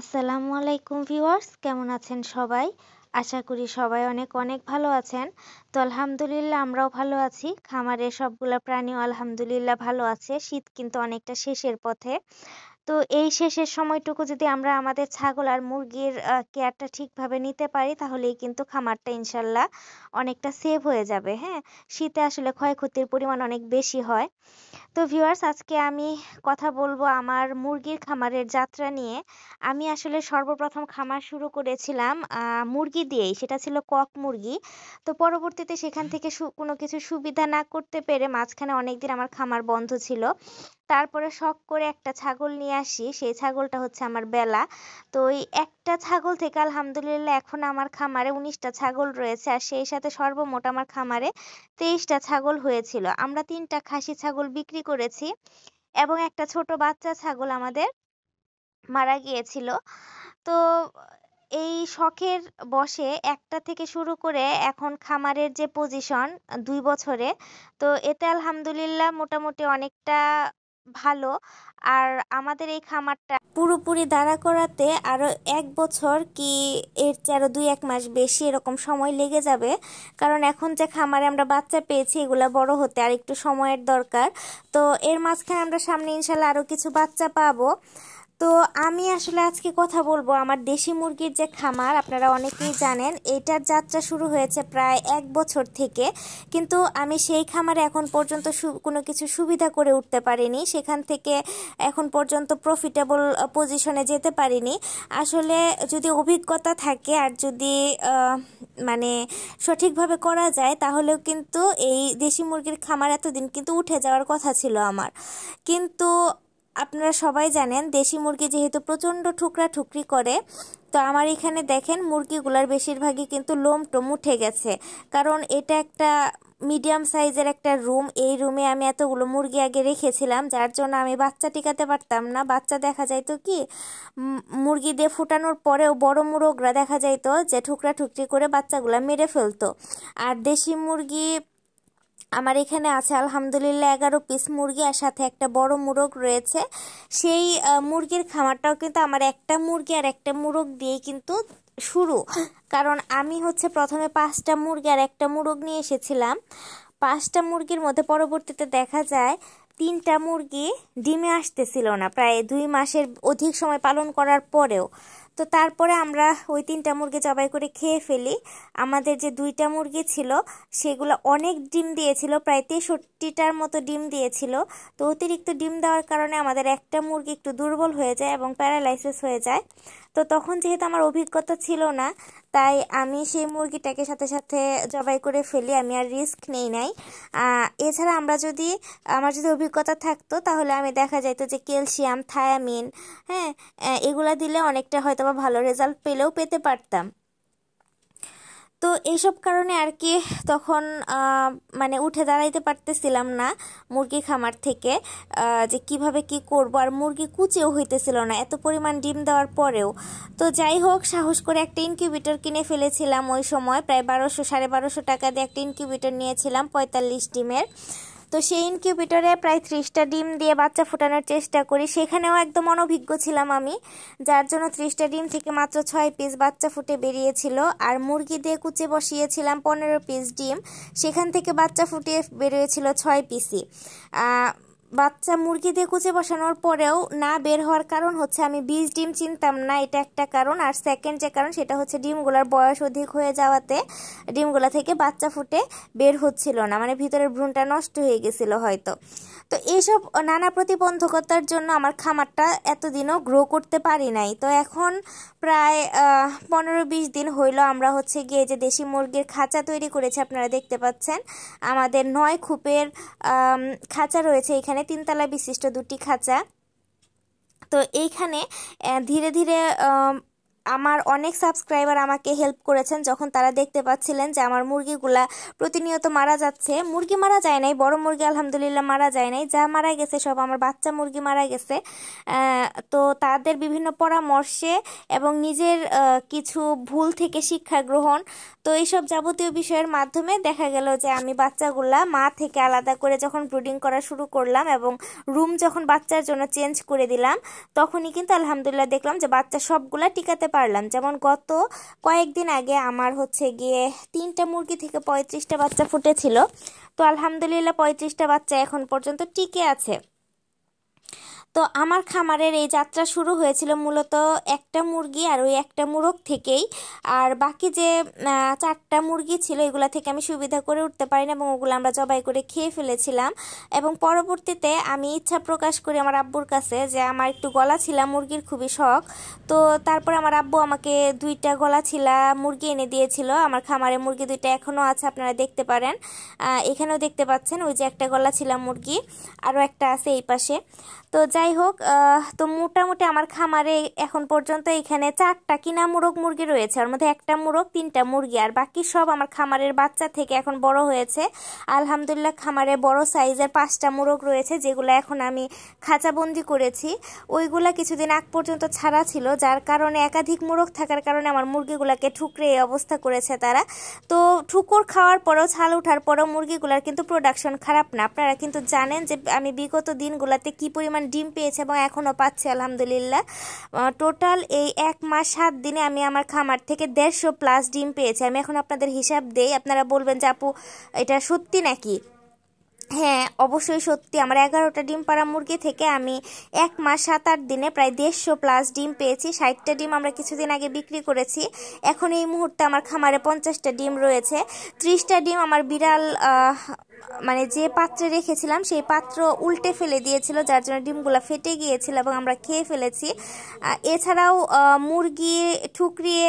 আসসালামু আলাইকুম ভিউয়ার্স কেমন আছেন সবাই আশা করি সবাই অনেক অনেক ভালো আছেন তো আলহামদুলিল্লাহ আমরাও ভালো আছি খামারে সবগুলো প্রাণী আলহামদুলিল্লাহ ভালো আছে শীত কিন্তু অনেকটা শেষের পথে তো এই শেষের সময়টুকু যদি আমরা আমাদের ছাগল আর মুরগির কেয়ারটা ঠিকভাবে নিতে পারি তাহলেই কিন্তু খামারটা ইনশাল্লাহ অনেকটা সেভ হয়ে যাবে হ্যাঁ শীতে আসলে ক্ষয়ক্ষতির পরিমাণ অনেক বেশি হয় তো ভিউয়ার্স আজকে আমি কথা বলবো আমার মুরগির খামারের যাত্রা নিয়ে আমি আসলে সর্বপ্রথম খামার শুরু করেছিলাম মুরগি দিয়েই সেটা ছিল কক মুরগি তো পরবর্তীতে সেখান থেকে কোনো কিছু সুবিধা না করতে পেরে মাঝখানে অনেকদিন আমার খামার বন্ধ ছিল তারপরে শখ করে একটা ছাগল নিয়ে আসি সেই ছাগলটা হচ্ছে আমার বেলা তো ওই একটা ছাগল থেকে আলহামদুলিল্লাহ এখন আমার খামারে উনিশটা ছাগল রয়েছে আর সেই সাথে সর্বমোট আমার খামারে তেইশটা ছাগল হয়েছিল আমরা তিনটা খাসি ছাগল বিক্রি করেছি এবং একটা ছোট বাচ্চা ছাগল আমাদের মারা গিয়েছিল তো এই শখের বসে একটা থেকে শুরু করে এখন খামারের যে পজিশন দুই বছরে তো এতে আলহামদুলিল্লাহ মোটামুটি অনেকটা ভালো আর আমাদের এই খামারটা পুরোপুরি দাঁড়া করাতে আরও এক বছর কি এর চেয়ে আরও দুই এক মাস বেশি এরকম সময় লেগে যাবে কারণ এখন যে খামারে আমরা বাচ্চা পেয়েছি এগুলো বড় হতে আর একটু সময়ের দরকার তো এর মাঝখানে আমরা সামনে ইনশাল্লাহ আরও কিছু বাচ্চা পাবো তো আমি আসলে আজকে কথা বলবো আমার দেশি মুরগির যে খামার আপনারা অনেকেই জানেন এটার যাত্রা শুরু হয়েছে প্রায় এক বছর থেকে কিন্তু আমি সেই খামারে এখন পর্যন্ত কোনো কিছু সুবিধা করে উঠতে পারিনি সেখান থেকে এখন পর্যন্ত প্রফিটেবল পজিশনে যেতে পারিনি আসলে যদি অভিজ্ঞতা থাকে আর যদি মানে সঠিকভাবে করা যায় তাহলেও কিন্তু এই দেশি মুরগির খামার এতদিন কিন্তু উঠে যাওয়ার কথা ছিল আমার কিন্তু আপনারা সবাই জানেন দেশি মুরগি যেহেতু প্রচণ্ড ঠুকরা ঠুকরি করে তো আমার এখানে দেখেন মুরগিগুলার বেশিরভাগই কিন্তু লোম টোম উঠে গেছে কারণ এটা একটা মিডিয়াম সাইজের একটা রুম এই রুমে আমি এতগুলো মুরগি আগে রেখেছিলাম যার জন্য আমি বাচ্চা টিকাতে পারতাম না বাচ্চা দেখা যাইত কি মুরগি দিয়ে ফুটানোর পরেও বড় মুরগরা দেখা যাইতো যে ঠুকরা ঠুকরি করে বাচ্চাগুলো মেরে ফেলতো আর দেশি মুরগি আমার এখানে আছে আলহামদুলিল্লাহ এগারো পিস মুরগি আর সাথে একটা বড় মুরগ রয়েছে সেই মুরগির খামারটাও কিন্তু আমার একটা মুরগি আর একটা মুরগ দিয়ে কিন্তু শুরু কারণ আমি হচ্ছে প্রথমে পাঁচটা মুরগি আর একটা মুরগ নিয়ে এসেছিলাম পাঁচটা মুরগির মধ্যে পরবর্তীতে দেখা যায় তিনটা মুরগি ডিমে আসতেছিল না প্রায় দুই মাসের অধিক সময় পালন করার পরেও তো তারপরে আমরা ওই তিনটা মুরগি জবাই করে খেয়ে ফেলি আমাদের যে দুইটা মুরগি ছিল সেগুলো অনেক ডিম দিয়েছিল প্রায় তেষট্টিটার মতো ডিম দিয়েছিল তো অতিরিক্ত ডিম দেওয়ার কারণে আমাদের একটা মুরগি একটু দুর্বল হয়ে যায় এবং প্যারালাইসিস হয়ে যায় তো তখন যেহেতু আমার অভিজ্ঞতা ছিল না তাই আমি সেই মুরগিটাকে সাথে সাথে জবাই করে ফেলি আমি আর রিস্ক নেই নাই এছাড়া আমরা যদি আমার যদি অভিজ্ঞতা থাকতো তাহলে আমি দেখা যেত যে ক্যালসিয়াম থায়ামিন হ্যাঁ এগুলা দিলে অনেকটা হয়তো বা ভালো রেজাল্ট পেলেও পেতে পারতাম তো এইসব কারণে আর কি তখন মানে উঠে দাঁড়াইতে পারতেছিলাম না মুরগি খামার থেকে যে কিভাবে কি করব আর মুরগি কুচেও হইতেছিল না এত পরিমাণ ডিম দেওয়ার পরেও তো যাই হোক সাহস করে একটা ইনকিউবিটার কিনে ফেলেছিলাম ওই সময় প্রায় বারোশো সাড়ে বারোশো টাকা দিয়ে একটা ইনকিউবিটার নিয়েছিলাম পঁয়তাল্লিশ ডিমের তো সেই ইনকিউবেটরে প্রায় ত্রিশটা ডিম দিয়ে বাচ্চা ফোটানোর চেষ্টা করি সেখানেও একদম অনভিজ্ঞ ছিলাম আমি যার জন্য ত্রিশটা ডিম থেকে মাত্র ছয় পিস বাচ্চা ফুটে বেরিয়েছিল আর মুরগি দিয়ে কুচে বসিয়েছিলাম পনেরো পিস ডিম সেখান থেকে বাচ্চা ফুটে বেরিয়েছিল ছয় পিসি বাচ্চা মুরগি দিয়ে কুচে বসানোর পরেও না বের হওয়ার কারণ হচ্ছে আমি বীজ ডিম চিনতাম না এটা একটা কারণ আর সেকেন্ড যে কারণ সেটা হচ্ছে ডিমগুলোর বয়স অধিক হয়ে যাওয়াতে ডিমগুলো থেকে বাচ্চা ফুটে বের হচ্ছিল না মানে ভিতরের ভ্রূণটা নষ্ট হয়ে গেছিলো হয়তো তো এইসব নানা প্রতিবন্ধকতার জন্য আমার খামারটা এতদিনও গ্রো করতে পারি নাই তো এখন প্রায় পনেরো বিশ দিন হইল আমরা হচ্ছে গিয়ে যে দেশি মুরগির খাঁচা তৈরি করেছি আপনারা দেখতে পাচ্ছেন আমাদের নয় খুপের খাঁচা রয়েছে এখানে তিনতলা বিশিষ্ট দুটি খাঁচা তো এইখানে ধীরে ধীরে আমার অনেক সাবস্ক্রাইবার আমাকে হেল্প করেছেন যখন তারা দেখতে পাচ্ছিলেন যে আমার মুরগিগুলা প্রতিনিয়ত মারা যাচ্ছে মুরগি মারা যায় নাই বড় মুরগি আলহামদুলিল্লাহ মারা যায় নাই যা মারা গেছে সব আমার বাচ্চা মুরগি মারা গেছে তো তাদের বিভিন্ন পরামর্শে এবং নিজের কিছু ভুল থেকে শিক্ষা গ্রহণ তো এইসব যাবতীয় বিষয়ের মাধ্যমে দেখা গেল যে আমি বাচ্চাগুলা মা থেকে আলাদা করে যখন ব্রুডিং করা শুরু করলাম এবং রুম যখন বাচ্চার জন্য চেঞ্জ করে দিলাম তখনই কিন্তু আলহামদুলিল্লাহ দেখলাম যে বাচ্চা সবগুলা টিকাতে পারলাম যেমন গত কয়েকদিন আগে আমার হচ্ছে গিয়ে তিনটা মুরগি থেকে পঁয়ত্রিশটা বাচ্চা ফুটেছিল তো আলহামদুলিল্লাহ পঁয়ত্রিশটা বাচ্চা এখন পর্যন্ত টিকে আছে তো আমার খামারের এই যাত্রা শুরু হয়েছিল মূলত একটা মুরগি আর ওই একটা মুরগ থেকেই আর বাকি যে চারটা মুরগি ছিল এগুলো থেকে আমি সুবিধা করে উঠতে পারি না এবং ওগুলো আমরা জবাই করে খেয়ে ফেলেছিলাম এবং পরবর্তীতে আমি ইচ্ছা প্রকাশ করি আমার আব্বুর কাছে যে আমার একটু গলা ছিলা মুরগির খুবই শখ তো তারপর আমার আব্বু আমাকে দুইটা গলা ছিলা মুরগি এনে দিয়েছিল আমার খামারে মুরগি দুইটা এখনও আছে আপনারা দেখতে পারেন এখানেও দেখতে পাচ্ছেন ওই যে একটা গলা ছিলা মুরগি আরও একটা আছে এই পাশে তো যাই যাই হোক তো মোটামুটি আমার খামারে এখন পর্যন্ত এখানে চারটা কিনা মুরগ মুরগি রয়েছে ওর মধ্যে একটা মুরগ তিনটা মুরগি আর বাকি সব আমার খামারের বাচ্চা থেকে এখন বড় হয়েছে আলহামদুলিল্লাহ খামারে বড় সাইজের পাঁচটা মুরগ রয়েছে যেগুলো এখন আমি খাঁচাবন্দি করেছি ওইগুলা কিছুদিন আগ পর্যন্ত ছাড়া ছিল যার কারণে একাধিক মুরগ থাকার কারণে আমার মুরগিগুলাকে ঠুকরে এই অবস্থা করেছে তারা তো ঠুকুর খাওয়ার পরেও ছাল ওঠার পরেও মুরগিগুলার কিন্তু প্রোডাকশন খারাপ না আপনারা কিন্তু জানেন যে আমি বিগত দিনগুলোতে কি পরিমাণ ডিম পেয়েছে এবং এখনও পাচ্ছে আলহামদুলিল্লাহ টোটাল এই এক মাস সাত দিনে আমি আমার খামার থেকে দেড়শো প্লাস ডিম পেয়েছি আমি এখন আপনাদের হিসাব দেই আপনারা বলবেন যে আপু এটা সত্যি নাকি হ্যাঁ অবশ্যই সত্যি আমার এগারোটা ডিম পাড়া মুরগি থেকে আমি এক মাস সাত আট দিনে প্রায় দেড়শো প্লাস ডিম পেয়েছি ষাটটা ডিম আমরা কিছুদিন আগে বিক্রি করেছি এখন এই মুহূর্তে আমার খামারে পঞ্চাশটা ডিম রয়েছে ত্রিশটা ডিম আমার বিড়াল মানে যে পাত্রে রেখেছিলাম সেই পাত্র উল্টে ফেলে দিয়েছিল যার জন্য ডিমগুলো ফেটে গিয়েছিল এবং আমরা খেয়ে ফেলেছি এছাড়াও মুরগি ঠুকরিয়ে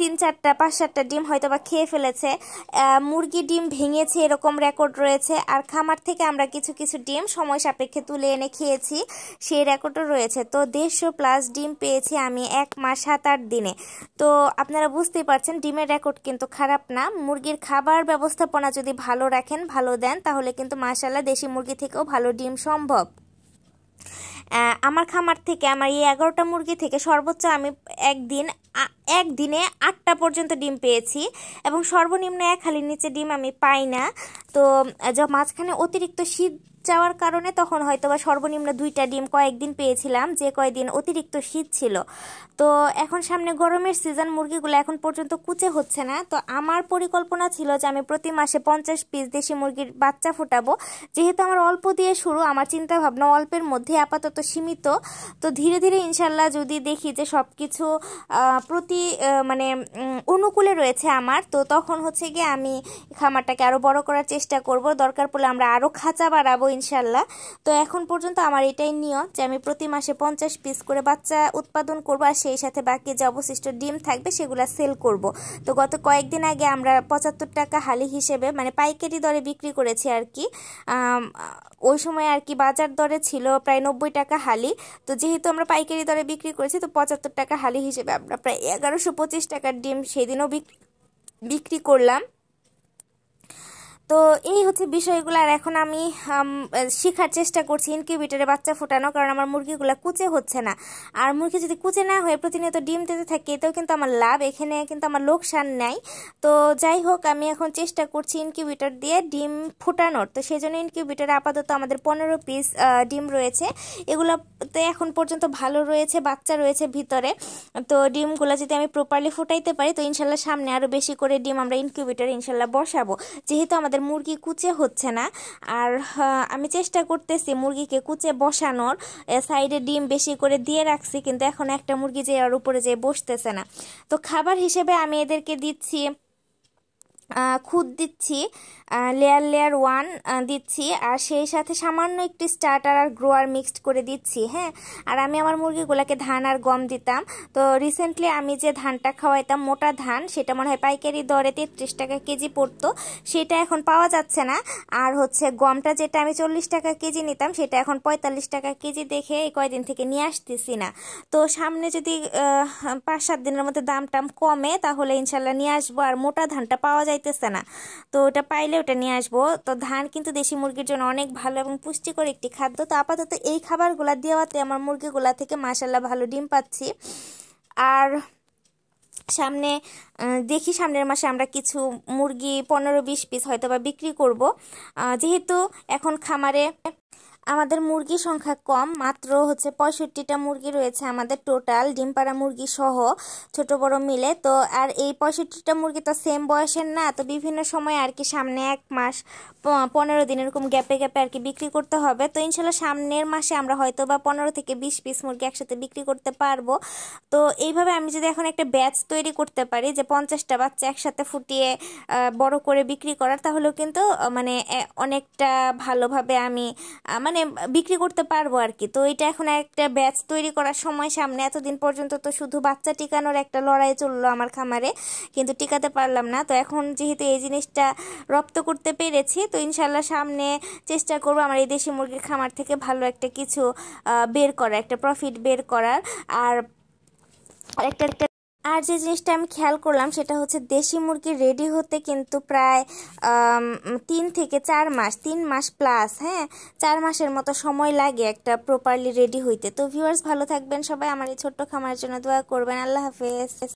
তিন চারটা পাঁচ সাতটা ডিম হয়তো বা খেয়ে ফেলেছে মুরগি ডিম ভেঙেছে এরকম রেকর্ড রয়েছে আর খামার থেকে আমরা কিছু কিছু ডিম সময় সাপেক্ষে তুলে এনে খেয়েছি সেই রেকর্ডও রয়েছে তো দেড়শো প্লাস ডিম পেয়েছি আমি এক মাস সাত আট দিনে তো আপনারা বুঝতেই পারছেন ডিমের রেকর্ড কিন্তু খারাপ না মুরগির খাবার ব্যবস্থাপনা যদি ভালো রাখেন রাখেন ভালো দেন তাহলে কিন্তু মাশাল্লাহ দেশি মুরগি থেকেও ভালো ডিম সম্ভব আমার খামার থেকে আমার এই এগারোটা মুরগি থেকে সর্বোচ্চ আমি একদিন একদিনে আটটা পর্যন্ত ডিম পেয়েছি এবং সর্বনিম্ন এক হালির নিচে ডিম আমি পাই না তো মাঝখানে অতিরিক্ত শীত যাওয়ার কারণে তখন হয়তো বা সর্বনিম্ন দুইটা ডিম কয়েকদিন পেয়েছিলাম যে কয়েকদিন অতিরিক্ত শীত ছিল তো এখন সামনে গরমের সিজন মুরগিগুলো এখন পর্যন্ত কুচে হচ্ছে না তো আমার পরিকল্পনা ছিল যে আমি প্রতি মাসে পঞ্চাশ পিস দেশি মুরগির বাচ্চা ফোটাবো যেহেতু আমার অল্প দিয়ে শুরু আমার চিন্তা ভাবনা অল্পের মধ্যে আপাতত সীমিত তো ধীরে ধীরে ইনশাল্লাহ যদি দেখি যে সব কিছু প্রতি মানে অনুকূলে রয়েছে আমার তো তখন হচ্ছে গিয়ে আমি খামারটাকে আরও বড় করার চেষ্টা করব দরকার পড়লে আমরা আরও খাঁচা বাড়াবো ইনশাল্লাহ তো এখন পর্যন্ত আমার এটাই নিয়ম যে আমি প্রতি মাসে পঞ্চাশ পিস করে বাচ্চা উৎপাদন করব আর সেই সাথে বাকি যে অবশিষ্ট ডিম থাকবে সেগুলো সেল করব তো গত কয়েকদিন আগে আমরা পঁচাত্তর টাকা হালি হিসেবে মানে পাইকারি দরে বিক্রি করেছি আর কি ওই সময় আর কি বাজার দরে ছিল প্রায় নব্বই টাকা হালি তো যেহেতু আমরা পাইকারি দরে বিক্রি করেছি তো পঁচাত্তর টাকা হালি হিসেবে আমরা প্রায় এগারোশো পঁচিশ টাকার ডিম সেদিনও বিক্রি করলাম তো এই হচ্ছে বিষয়গুলো আর এখন আমি শেখার চেষ্টা করছি ইনকিউবিটারে বাচ্চা ফোটানো কারণ আমার মুরগিগুলো কুচে হচ্ছে না আর মুরগি যদি কুচে না হয়ে প্রতিনিয়ত ডিম দিতে থাকে এতেও কিন্তু আমার লাভ এখানে কিন্তু আমার লোকসান নেই তো যাই হোক আমি এখন চেষ্টা করছি ইনকিউবিটার দিয়ে ডিম ফোটানোর তো সেই জন্য ইনকিউবিটার আপাতত আমাদের পনেরো পিস ডিম রয়েছে এগুলোতে এখন পর্যন্ত ভালো রয়েছে বাচ্চা রয়েছে ভিতরে তো ডিমগুলো যদি আমি প্রপারলি ফোটাইতে পারি তো ইনশাল্লাহ সামনে আরও বেশি করে ডিম আমরা ইনকিউবিটার ইনশাল্লাহ বসাবো যেহেতু আমাদের আমাদের মুরগি কুচে হচ্ছে না আর হ্যাঁ, আমি চেষ্টা করতেছি মুরগিকে কুচে বসানোর সাইডে ডিম বেশি করে দিয়ে রাখছি কিন্তু এখন একটা মুরগি যে আর উপরে যে বসতেছে না তো খাবার হিসেবে আমি এদেরকে দিচ্ছি খুদ দিচ্ছি লেয়ার লেয়ার ওয়ান দিচ্ছি আর সেই সাথে সামান্য একটি স্টার্টার আর গ্রোয়ার মিক্সড করে দিচ্ছি হ্যাঁ আর আমি আমার মুরগিগুলোকে ধান আর গম দিতাম তো রিসেন্টলি আমি যে ধানটা খাওয়াইতাম মোটা ধান সেটা মনে হয় পাইকারি দরে তেত্রিশ টাকা কেজি পড়তো সেটা এখন পাওয়া যাচ্ছে না আর হচ্ছে গমটা যেটা আমি চল্লিশ টাকা কেজি নিতাম সেটা এখন পঁয়তাল্লিশ টাকা কেজি দেখে এই কয়দিন থেকে নিয়ে আসতেছি না তো সামনে যদি পাঁচ সাত দিনের মধ্যে দাম টাম কমে তাহলে ইনশাল্লাহ নিয়ে আসবো আর মোটা ধানটা পাওয়া যায় যাইতেছে না তো ওটা পাইলে ওটা নিয়ে আসবো তো ধান কিন্তু দেশি মুরগির জন্য অনেক ভালো এবং পুষ্টিকর একটি খাদ্য তো আপাতত এই খাবারগুলা দেওয়াতে আমার মুরগিগুলা থেকে মাসাল্লাহ ভালো ডিম পাচ্ছি আর সামনে দেখি সামনের মাসে আমরা কিছু মুরগি পনেরো বিশ পিস হয়তো বা বিক্রি করব যেহেতু এখন খামারে আমাদের মুরগির সংখ্যা কম মাত্র হচ্ছে পঁয়ষট্টিটা মুরগি রয়েছে আমাদের টোটাল ডিমপাড়া মুরগি সহ ছোট বড় মিলে তো আর এই পঁয়ষট্টিটা মুরগি তো সেম বয়সের না তো বিভিন্ন সময় আর কি সামনে এক মাস পনেরো দিন এরকম গ্যাপে গ্যাপে আর কি বিক্রি করতে হবে তো ইনশাল্লাহ সামনের মাসে আমরা হয়তো বা পনেরো থেকে বিশ পিস মুরগি একসাথে বিক্রি করতে পারবো তো এইভাবে আমি যদি এখন একটা ব্যাচ তৈরি করতে পারি যে পঞ্চাশটা বাচ্চা একসাথে ফুটিয়ে বড় করে বিক্রি করার তাহলেও কিন্তু মানে অনেকটা ভালোভাবে আমি আমার মানে মানে বিক্রি করতে পারবো আর কি তো এটা এখন একটা ব্যাচ তৈরি করার সময় সামনে এতদিন পর্যন্ত তো শুধু বাচ্চা টিকানোর একটা লড়াই চললো আমার খামারে কিন্তু টিকাতে পারলাম না তো এখন যেহেতু এই জিনিসটা রপ্ত করতে পেরেছি তো ইনশাল্লাহ সামনে চেষ্টা করবো আমার এই দেশি মুরগির খামার থেকে ভালো একটা কিছু বের করা একটা প্রফিট বের করার আর একটা একটা আর যে জিনিসটা আমি খেয়াল করলাম সেটা হচ্ছে দেশি মুরগি রেডি হতে কিন্তু প্রায় তিন থেকে চার মাস তিন মাস প্লাস হ্যাঁ চার মাসের মতো সময় লাগে একটা প্রপারলি রেডি হইতে তো ভিউয়ার্স ভালো থাকবেন সবাই আমার এই ছোট্ট খামারের জন্য দোয়া করবেন আল্লাহ হাফেজ